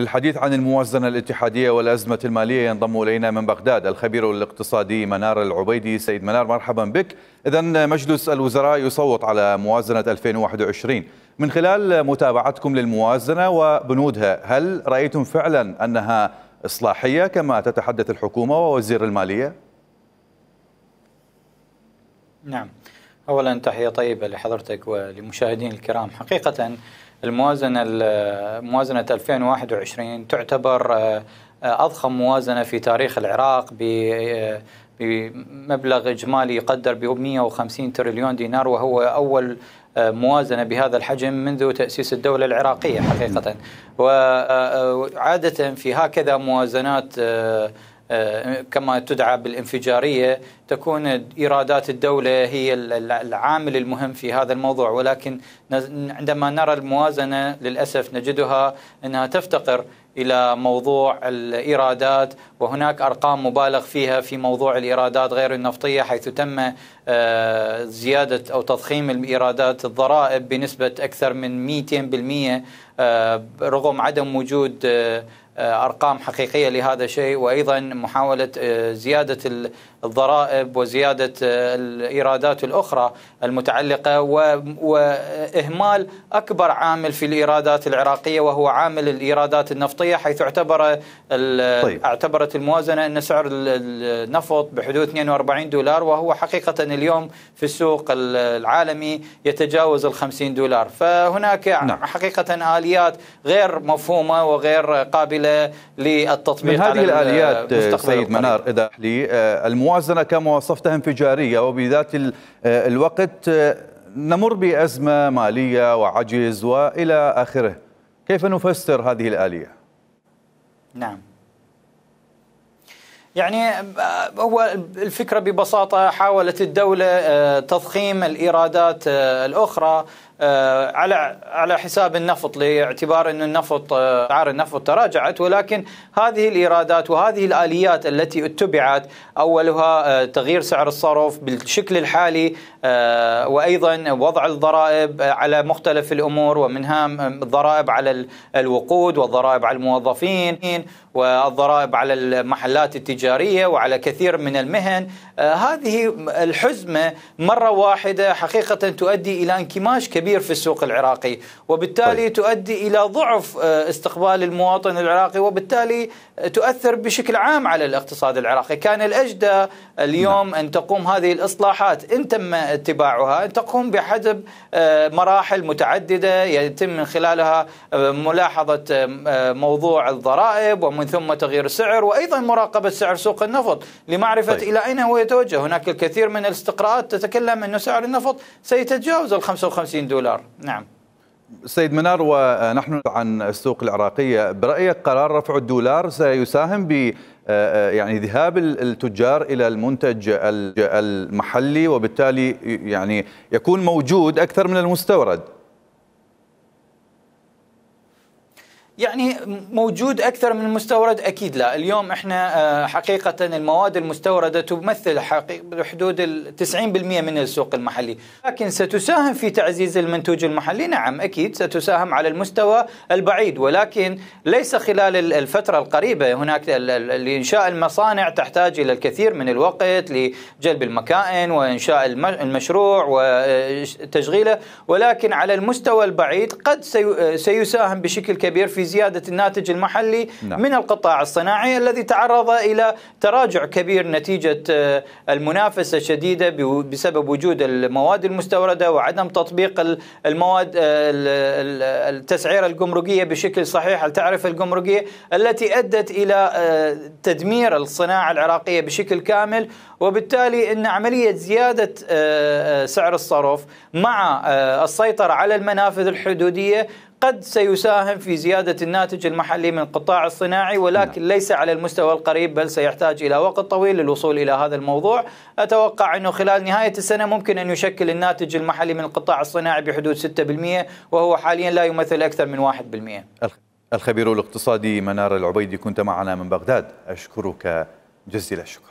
للحديث عن الموازنة الاتحادية والأزمة المالية ينضم إلينا من بغداد الخبير الاقتصادي منار العبيدي سيد منار مرحبا بك إذا مجلس الوزراء يصوت على موازنة 2021 من خلال متابعتكم للموازنة وبنودها هل رأيتم فعلا أنها إصلاحية كما تتحدث الحكومة ووزير المالية؟ نعم اولا تحيه طيبه لحضرتك ولمشاهدين الكرام حقيقه الموازنه موازنه 2021 تعتبر آه، اضخم موازنه في تاريخ العراق آه، بمبلغ اجمالي يقدر ب 150 تريليون دينار وهو اول آه، موازنه بهذا الحجم منذ تاسيس الدوله العراقيه حقيقه وعاده في هكذا موازنات آه، كما تدعى بالانفجاريه تكون ايرادات الدوله هي العامل المهم في هذا الموضوع ولكن عندما نرى الموازنه للاسف نجدها انها تفتقر الى موضوع الايرادات وهناك ارقام مبالغ فيها في موضوع الايرادات غير النفطيه حيث تم آه، زيادة أو تضخيم الإيرادات الضرائب بنسبة أكثر من 200% آه، رغم عدم وجود آه، ارقام حقيقيه لهذا الشيء وايضا محاوله زياده الضرائب وزياده الايرادات الاخرى المتعلقه واهمال اكبر عامل في الايرادات العراقيه وهو عامل الايرادات النفطيه حيث اعتبر طيب. اعتبرت الموازنه ان سعر النفط بحدود 42 دولار وهو حقيقه اليوم في السوق العالمي يتجاوز ال 50 دولار فهناك نعم. حقيقة آليات غير مفهومة وغير قابلة للتطبيق من هذه الآليات سيد منار إذا لي آه، الموازنة كما وصفتها انفجارية وبذات آه، الوقت آه، نمر بأزمة مالية وعجز وإلى آخره كيف نفسر هذه الآلية؟ نعم يعني هو الفكرة ببساطة حاولت الدولة آه، تضخيم الإيرادات آه، الأخرى آه، على على حساب النفط لاعتبار ان النفط آه، اسعار النفط تراجعت ولكن هذه الايرادات وهذه الاليات التي اتبعت اولها آه، تغيير سعر الصرف بالشكل الحالي وايضا وضع الضرائب على مختلف الامور ومنها الضرائب على الوقود والضرائب على الموظفين والضرائب على المحلات التجاريه وعلى كثير من المهن هذه الحزمه مره واحده حقيقه تؤدي الى انكماش كبير كبير في السوق العراقي وبالتالي طيب. تؤدي إلى ضعف آه، استقبال المواطن العراقي وبالتالي تؤثر بشكل عام على الاقتصاد العراقي كان الأجدى اليوم نعم. أن تقوم هذه الإصلاحات إن تم اتباعها أن تقوم بحجب آه، مراحل متعددة يتم من خلالها آه، ملاحظة موضوع الضرائب ومن ثم تغيير السعر وأيضا مراقبة سعر سوق النفط لمعرفة طيب. إلى أين هو يتوجه هناك الكثير من الاستقراءات تتكلم أن سعر النفط سيتجاوز ال 55 دولار دولار نعم سيد منار ونحن عن السوق العراقية برأيك قرار رفع الدولار سيساهم ب يعني ذهاب التجار إلى المنتج المحلي وبالتالي يعني يكون موجود أكثر من المستورد يعني موجود اكثر من مستورد اكيد لا اليوم احنا آه، حقيقه المواد المستورده تمثل بحدود 90% من السوق المحلي لكن ستساهم في تعزيز المنتوج المحلي نعم اكيد ستساهم على المستوى البعيد ولكن ليس خلال الفتره القريبه هناك لانشاء المصانع تحتاج الى الكثير من الوقت لجلب المكائن وانشاء المشروع وتشغيله ولكن على المستوى البعيد قد سيساهم بشكل كبير في في زيادة الناتج المحلي نعم. من القطاع الصناعي الذي تعرض إلى تراجع كبير نتيجة آه، المنافسة الشديدة بسبب وجود المواد المستوردة وعدم تطبيق المواد آه، التسعيرة الجمركية بشكل صحيح التعرفة الجمركية التي أدت إلى آه، تدمير الصناعة العراقية بشكل كامل وبالتالي أن عملية زيادة سعر الصرف مع السيطرة على المنافذ الحدودية قد سيساهم في زيادة الناتج المحلي من القطاع الصناعي ولكن نعم. ليس على المستوى القريب بل سيحتاج إلى وقت طويل للوصول إلى هذا الموضوع أتوقع أنه خلال نهاية السنة ممكن أن يشكل الناتج المحلي من القطاع الصناعي بحدود 6% وهو حاليا لا يمثل أكثر من 1% الخبير الاقتصادي منار العبيدي كنت معنا من بغداد أشكرك جزيل الشكر